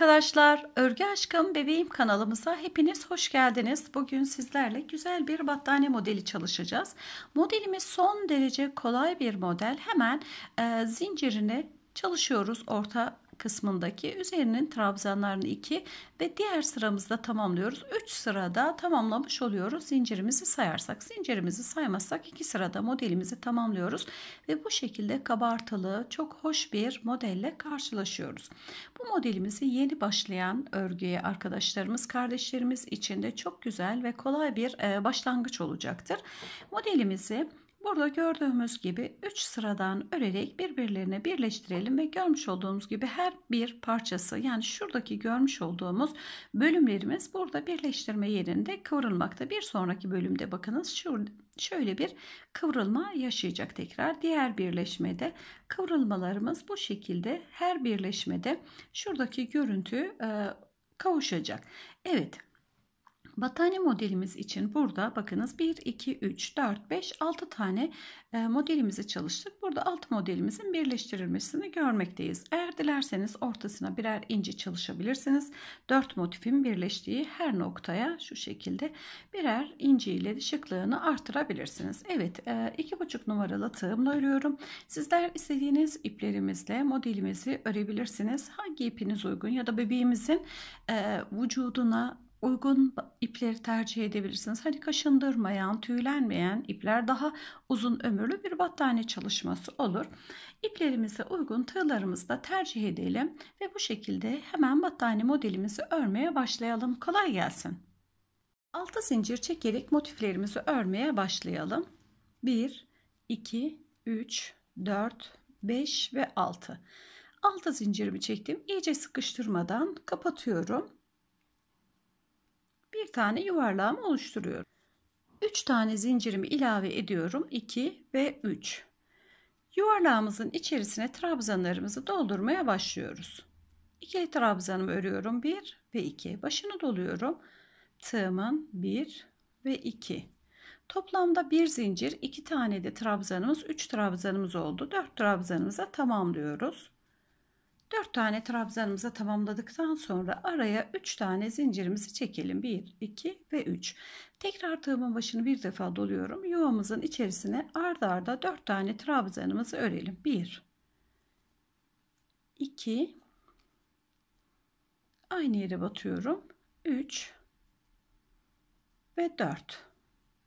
arkadaşlar, Örgü Aşkım Bebeğim kanalımıza hepiniz hoş geldiniz. Bugün sizlerle güzel bir battaniye modeli çalışacağız. Modelimiz son derece kolay bir model. Hemen e, zincirini çalışıyoruz orta kısmındaki üzerinin trabzanlarını 2 ve diğer sıramızda tamamlıyoruz. 3 sırada tamamlamış oluyoruz. Zincirimizi sayarsak, zincirimizi saymazsak 2 sırada modelimizi tamamlıyoruz ve bu şekilde kabartılı çok hoş bir modelle karşılaşıyoruz. Bu modelimizi yeni başlayan örgüye arkadaşlarımız, kardeşlerimiz için de çok güzel ve kolay bir e, başlangıç olacaktır. Modelimizi Burada gördüğümüz gibi 3 sıradan örerek birbirlerine birleştirelim ve görmüş olduğumuz gibi her bir parçası yani şuradaki görmüş olduğumuz bölümlerimiz burada birleştirme yerinde kıvrılmakta. Bir sonraki bölümde bakınız şöyle bir kıvrılma yaşayacak tekrar diğer birleşmede kıvrılmalarımız bu şekilde her birleşmede şuradaki görüntü e, kavuşacak. Evet Battaniye modelimiz için burada bakınız 1, 2, 3, 4, 5, 6 tane e, modelimizi çalıştık. Burada 6 modelimizin birleştirilmesini görmekteyiz. Eğer dilerseniz ortasına birer ince çalışabilirsiniz. 4 motifin birleştiği her noktaya şu şekilde birer ince ile şıklığını artırabilirsiniz. Evet 2,5 e, numaralı tığımla örüyorum. Sizler istediğiniz iplerimizle modelimizi örebilirsiniz. Hangi ipiniz uygun ya da bebeğimizin e, vücuduna uygun ipleri tercih edebilirsiniz. Hani kaşındırmayan, tüylenmeyen ipler daha uzun ömürlü bir battaniye çalışması olur. İplerimize uygun tığlarımızı da tercih edelim ve bu şekilde hemen battaniye modelimizi örmeye başlayalım. Kolay gelsin. 6 zincir çekerek motiflerimizi örmeye başlayalım. 1 2 3 4 5 ve 6. 6 zincirimi çektim. İyice sıkıştırmadan kapatıyorum bir tane yuvarlağımı oluşturuyorum. 3 tane zincirimi ilave ediyorum. 2 ve 3. Yuvarlağımızın içerisine trabzanlarımızı doldurmaya başlıyoruz. 2 trabzanımı örüyorum. 1 ve 2. Başını doluyorum. Tığımın 1 ve 2. Toplamda bir zincir, iki tane de trabzanımız, üç trabzanımız oldu. Dört trabzanımıza tamamlıyoruz. 4 tane trabzanımıza tamamladıktan sonra araya 3 tane zincirimizi çekelim. 1, 2 ve 3. Tekrar tığımın başını bir defa doluyorum. Yuvamızın içerisine arda arda 4 tane trabzanımızı örelim. 1, 2, aynı yere batıyorum. 3 ve 4.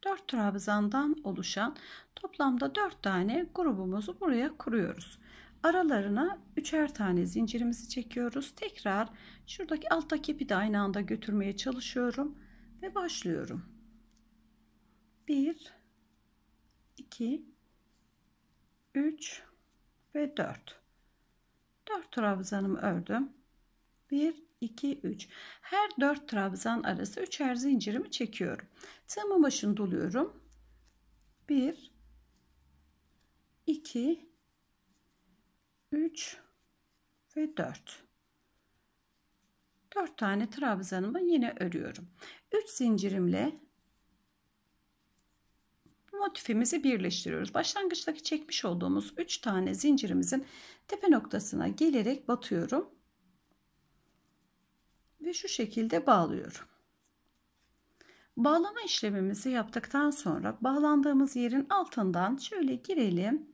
4 trabzandan oluşan toplamda 4 tane grubumuzu buraya kuruyoruz aralarına üçer tane zincirimizi çekiyoruz. Tekrar şuradaki alttaki ipi de aynı anda götürmeye çalışıyorum ve başlıyorum. 1 2 3 ve 4. 4 trabzanımı ördüm. 1 2 3. Her 4 trabzan arası üçer zincirimi çekiyorum. Tığımın başını doluyorum. 1 2 3 ve 4. 4 tane trabzanımı yine örüyorum. 3 zincirimle motifimizi birleştiriyoruz. Başlangıçtaki çekmiş olduğumuz 3 tane zincirimizin tepe noktasına gelerek batıyorum. Ve şu şekilde bağlıyorum. Bağlama işlemimizi yaptıktan sonra bağlandığımız yerin altından şöyle girelim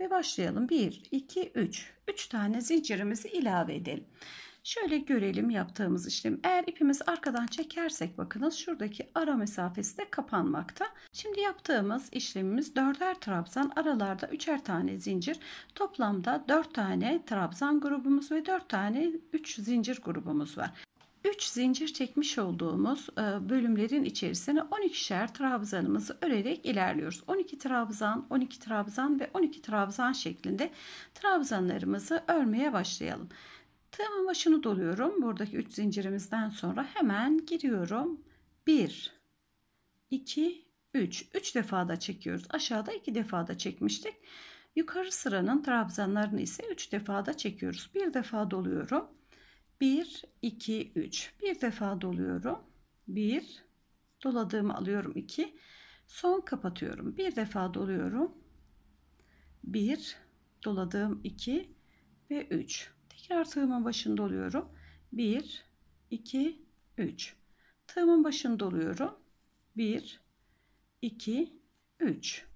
ve başlayalım. 1, 2, 3. 3 tane zincirimizi ilave edelim. Şöyle görelim yaptığımız işlem. Eğer ipimiz arkadan çekersek bakınız şuradaki ara mesafesi de kapanmakta. Şimdi yaptığımız işlemimiz dörder trabzan aralarda üçer tane zincir. Toplamda dört tane trabzan grubumuz ve dört tane üç zincir grubumuz var. 3 zincir çekmiş olduğumuz e, bölümlerin içerisine 12'şer trabzanımızı örerek ilerliyoruz. 12 trabzan, 12 trabzan ve 12 trabzan şeklinde trabzanlarımızı örmeye başlayalım. Tığımın başını doluyorum. Buradaki 3 zincirimizden sonra hemen giriyorum. 1 2 3 3 defa da çekiyoruz. Aşağıda 2 defa da çekmiştik. Yukarı sıranın trabzanlarını ise 3 defa da çekiyoruz. 1 defa doluyorum. 1, 2, 3. Bir defa doluyorum. 1, doladığımı alıyorum 2. Son kapatıyorum. Bir defa doluyorum. 1, doladığım 2 ve 3. Tekrar tığımın başını doluyorum. 1, 2, 3. Tığımın başını doluyorum. 1, 2, 3.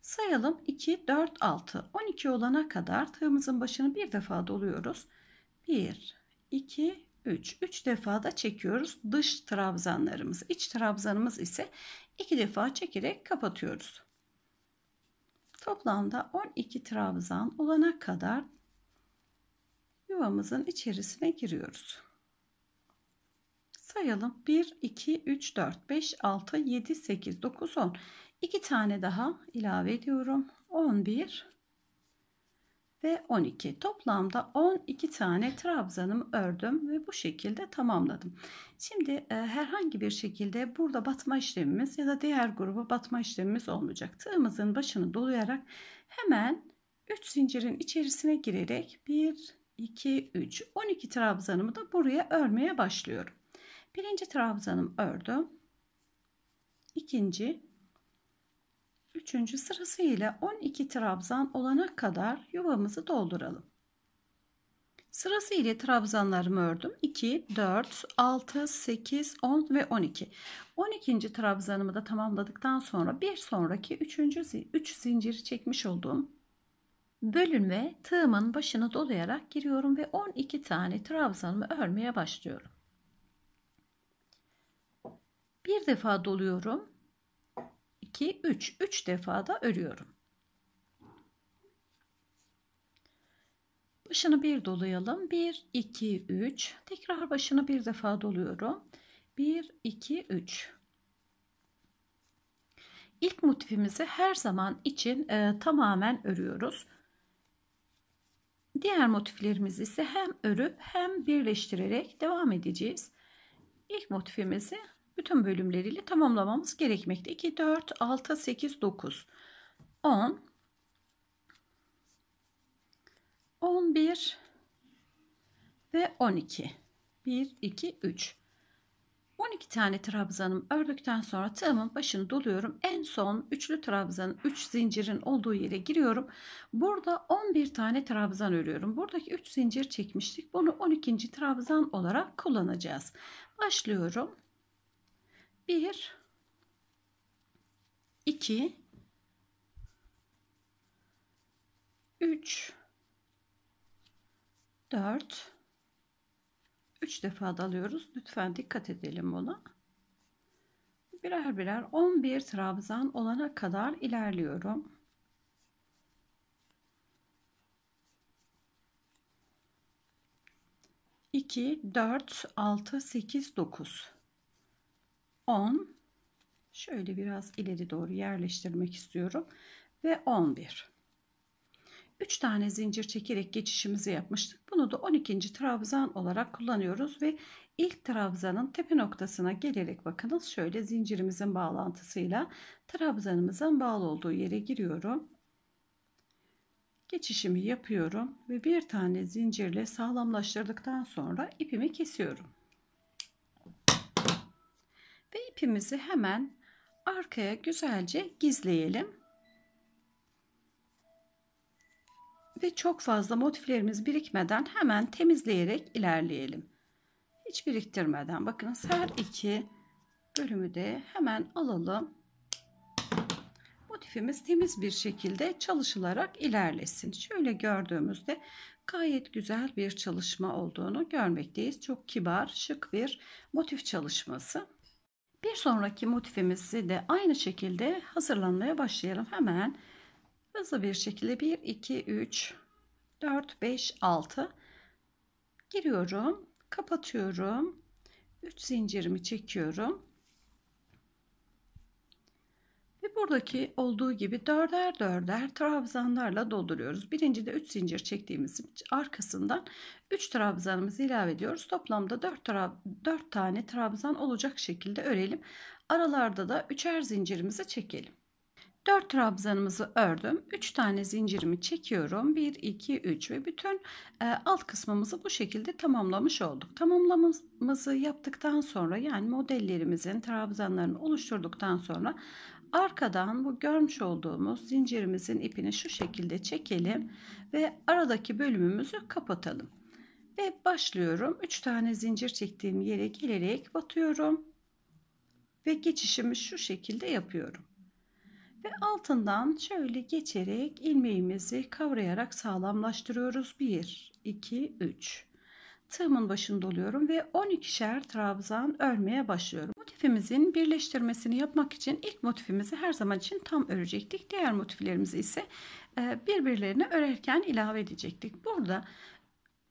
Sayalım 2, 4, 6. 12 olana kadar tığımızın başını bir defa doluyoruz. 1, 1, 2, 3. 3 defa da çekiyoruz dış trabzanlarımız. İç trabzanımız ise 2 defa çekerek kapatıyoruz. Toplamda 12 trabzan olana kadar yuvamızın içerisine giriyoruz. Sayalım 1, 2, 3, 4, 5, 6, 7, 8, 9, 10. 2 tane daha ilave ediyorum. 11, ve 12. Toplamda 12 tane trabzanım ördüm ve bu şekilde tamamladım. Şimdi e, herhangi bir şekilde burada batma işlemimiz ya da diğer gruba batma işlemimiz olmayacak. Tığımızın başını dolayarak hemen 3 zincirin içerisine girerek 1 2 3 12 trabzanımı da buraya örmeye başlıyorum. Birinci trabzanım ördüm. İkinci Üçüncü sırasıyla 12 trabzan olana kadar yuvamızı dolduralım. Sırası ile trabzanlarımı ördüm. 2, 4, 6, 8, 10 ve 12. 12. trabzanımı da tamamladıktan sonra bir sonraki 3. 3 zinciri çekmiş olduğum bölünme tığımın başını dolayarak giriyorum ve 12 tane trabzanımı örmeye başlıyorum. Bir defa doluyorum 2, 3. 3 defa da örüyorum. Başını bir dolayalım. 1, 2, 3. Tekrar başını bir defa doluyorum. 1, 2, 3. İlk motifimizi her zaman için e, tamamen örüyoruz. Diğer motiflerimiz ise hem örüp hem birleştirerek devam edeceğiz. İlk motifimizi bütün bölümleriyle tamamlamamız gerekmekte. 2, 4, 6, 8, 9, 10, 11 ve 12. 1, 2, 3. 12 tane trabzanım ördükten sonra tığımın başını doluyorum. En son üçlü trabzanın 3 üç zincirin olduğu yere giriyorum. Burada 11 tane trabzan örüyorum. Buradaki 3 zincir çekmiştik. Bunu 12. trabzan olarak kullanacağız. Başlıyorum. 1 2 3 4 3 defa dalıyoruz. Lütfen dikkat edelim buna. Birer birer 11 trabzan olana kadar ilerliyorum. İki, dört, altı, sekiz, dokuz. 10 şöyle biraz ileri doğru yerleştirmek istiyorum ve 11 3 tane zincir çekerek geçişimizi yapmıştık bunu da 12. trabzan olarak kullanıyoruz ve ilk trabzanın tepe noktasına gelerek bakınız şöyle zincirimizin bağlantısıyla trabzanımızın bağlı olduğu yere giriyorum geçişimi yapıyorum ve bir tane zincirle sağlamlaştırdıktan sonra ipimi kesiyorum ipimizi hemen arkaya güzelce gizleyelim. Ve çok fazla motiflerimiz birikmeden hemen temizleyerek ilerleyelim. Hiç biriktirmeden Bakın, her iki bölümü de hemen alalım. Motifimiz temiz bir şekilde çalışılarak ilerlesin. Şöyle gördüğümüzde gayet güzel bir çalışma olduğunu görmekteyiz. Çok kibar, şık bir motif çalışması. Bir sonraki motifimizi de aynı şekilde hazırlanmaya başlayalım. Hemen hızlı bir şekilde 1, 2, 3, 4, 5, 6 giriyorum. Kapatıyorum. 3 zincirimi çekiyorum. Buradaki olduğu gibi dörder dörder trabzanlarla dolduruyoruz. Birinci de 3 zincir çektiğimiz arkasından 3 trabzanımızı ilave ediyoruz. Toplamda 4, trab 4 tane trabzan olacak şekilde örelim. Aralarda da üçer zincirimizi çekelim. 4 trabzanımızı ördüm. 3 tane zincirimi çekiyorum. 1, 2, 3 ve bütün e, alt kısmımızı bu şekilde tamamlamış olduk. Tamamlamamızı yaptıktan sonra yani modellerimizin trabzanlarını oluşturduktan sonra arkadan bu görmüş olduğumuz zincirimizin ipini şu şekilde çekelim ve aradaki bölümümüzü kapatalım. Ve başlıyorum. 3 tane zincir çektiğim yere gelerek batıyorum ve geçişimi şu şekilde yapıyorum. Ve altından şöyle geçerek ilmeğimizi kavrayarak sağlamlaştırıyoruz. 1, 2, 3. Tığımın başını doluyorum ve 12'şer trabzan örmeye başlıyorum. Motifimizin birleştirmesini yapmak için ilk motifimizi her zaman için tam örecektik. Diğer motiflerimizi ise e, birbirlerine örerken ilave edecektik. Burada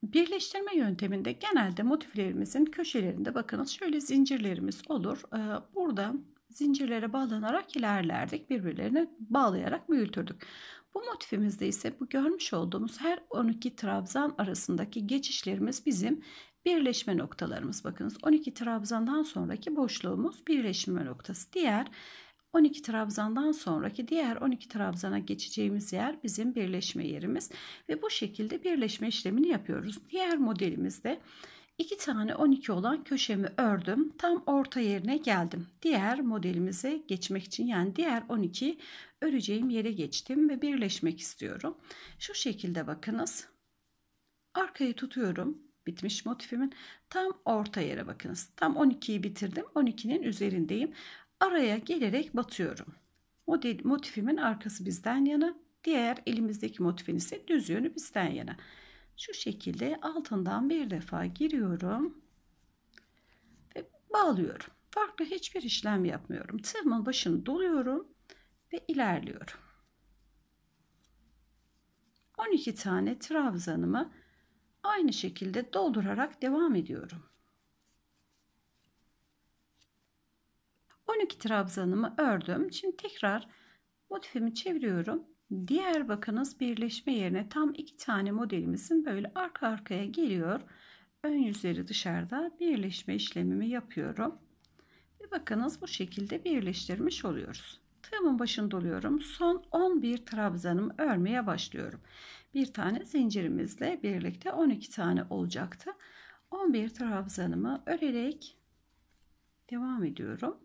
Birleştirme yönteminde genelde motiflerimizin köşelerinde bakınız şöyle zincirlerimiz olur. E, Burada zincirlere bağlanarak ilerlerdik. Birbirlerine bağlayarak büyütürdük. Bu motifimizde ise bu görmüş olduğumuz her 12 trabzan arasındaki geçişlerimiz bizim birleşme noktalarımız. Bakınız 12 trabzandan sonraki boşluğumuz birleşme noktası. Diğer 12 trabzandan sonraki diğer 12 trabzana geçeceğimiz yer bizim birleşme yerimiz ve bu şekilde birleşme işlemini yapıyoruz. Diğer modelimizde 2 tane 12 olan köşemi ördüm. Tam orta yerine geldim. Diğer modelimize geçmek için yani diğer 12 öreceğim yere geçtim ve birleşmek istiyorum. Şu şekilde bakınız. Arkayı tutuyorum. Bitmiş motifimin tam orta yere bakınız. Tam 12'yi bitirdim. 12'nin üzerindeyim. Araya gelerek batıyorum. Model, motifimin arkası bizden yana. Diğer elimizdeki motifin ise düz yönü bizden yana şu şekilde altından bir defa giriyorum ve bağlıyorum. Farklı hiçbir işlem yapmıyorum. Tığımın başını doluyorum ve ilerliyorum. 12 tane trabzanımı aynı şekilde doldurarak devam ediyorum. 12 trabzanımı ördüm. Şimdi tekrar motifimi çeviriyorum Diğer bakınız birleşme yerine tam iki tane modelimizin böyle arka arkaya geliyor. Ön yüzleri dışarıda birleşme işlemimi yapıyorum. Ve bakınız bu şekilde birleştirmiş oluyoruz. Tığımın başını doluyorum. Son 11 trabzanımı örmeye başlıyorum. Bir tane zincirimizle birlikte 12 tane olacaktı. 11 trabzanımı örerek devam ediyorum.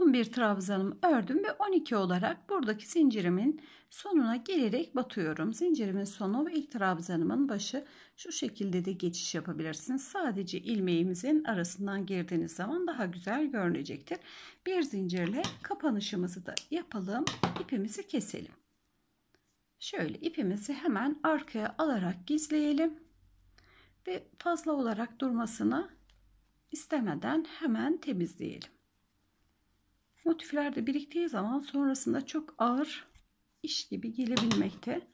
11 trabzanımı ördüm ve 12 olarak buradaki zincirimin sonuna gelerek batıyorum. Zincirimin sonu ve ilk trabzanımın başı şu şekilde de geçiş yapabilirsiniz. Sadece ilmeğimizin arasından girdiğiniz zaman daha güzel görünecektir. Bir zincirle kapanışımızı da yapalım. İpimizi keselim. Şöyle ipimizi hemen arkaya alarak gizleyelim. Ve fazla olarak durmasını istemeden hemen temizleyelim. Motiflerde biriktiği zaman sonrasında çok ağır iş gibi gelebilmekte.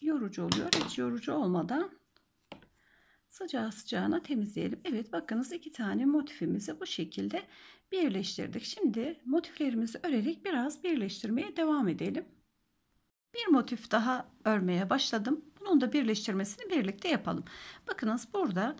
Yorucu oluyor. Hiç yorucu olmadan sıcağı sıcağına temizleyelim. Evet bakınız iki tane motifimizi bu şekilde birleştirdik. Şimdi motiflerimizi örerek biraz birleştirmeye devam edelim. Bir motif daha örmeye başladım. Bunun da birleştirmesini birlikte yapalım. Bakınız burada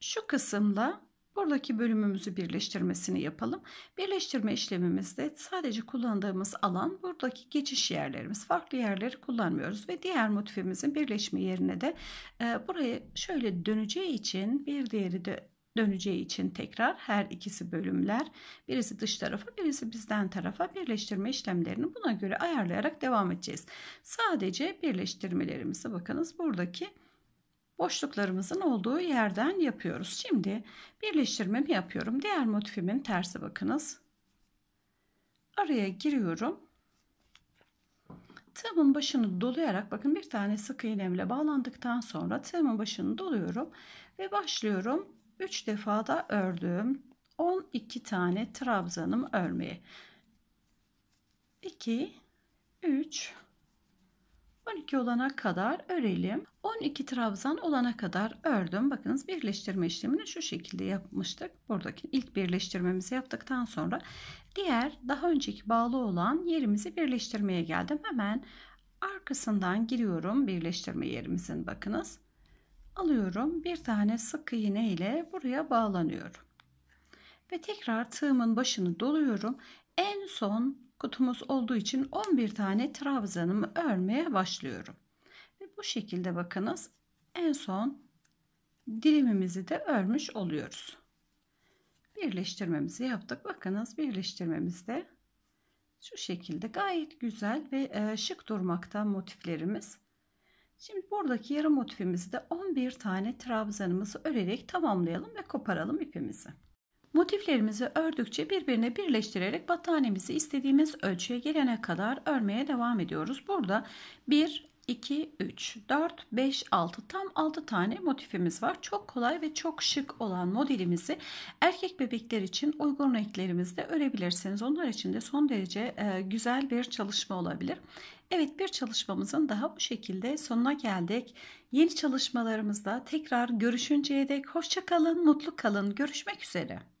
şu kısımla Buradaki bölümümüzü birleştirmesini yapalım. Birleştirme işlemimizde sadece kullandığımız alan buradaki geçiş yerlerimiz. Farklı yerleri kullanmıyoruz ve diğer motifimizin birleşme yerine de e, buraya şöyle döneceği için bir diğeri de döneceği için tekrar her ikisi bölümler birisi dış tarafa birisi bizden tarafa birleştirme işlemlerini buna göre ayarlayarak devam edeceğiz. Sadece birleştirmelerimizi bakınız buradaki boşluklarımızın olduğu yerden yapıyoruz. Şimdi birleştirmemi yapıyorum. Diğer motifimin tersi bakınız. Araya giriyorum. Tığımın başını dolayarak bakın bir tane sık iğnemle bağlandıktan sonra tığımın başını doluyorum ve başlıyorum. 3 defada ördüm. 12 tane trabzanım örmeye. 2 3 12 olana kadar örelim. 12 trabzan olana kadar ördüm. Bakınız birleştirme işlemini şu şekilde yapmıştık. Buradaki ilk birleştirmemizi yaptıktan sonra diğer daha önceki bağlı olan yerimizi birleştirmeye geldim. Hemen arkasından giriyorum birleştirme yerimizin bakınız. Alıyorum bir tane sık iğne ile buraya bağlanıyorum. Ve tekrar tığımın başını doluyorum. En son kutumuz olduğu için 11 tane trabzanımı örmeye başlıyorum. Ve bu şekilde bakınız en son dilimimizi de örmüş oluyoruz. Birleştirmemizi yaptık. Bakınız birleştirmemiz de şu şekilde gayet güzel ve e, şık durmakta motiflerimiz. Şimdi buradaki yarım motifimizi de 11 tane trabzanımızı örerek tamamlayalım ve koparalım ipimizi. Motiflerimizi ördükçe birbirine birleştirerek battaniyemizi istediğimiz ölçüye gelene kadar örmeye devam ediyoruz. Burada 1, 2, 3, 4, 5, 6 tam 6 tane motifimiz var. Çok kolay ve çok şık olan modelimizi erkek bebekler için uygun renklerimizde örebilirsiniz. Onlar için de son derece e, güzel bir çalışma olabilir. Evet bir çalışmamızın daha bu şekilde sonuna geldik. Yeni çalışmalarımızda tekrar görüşünceye dek hoşçakalın, mutlu kalın. Görüşmek üzere.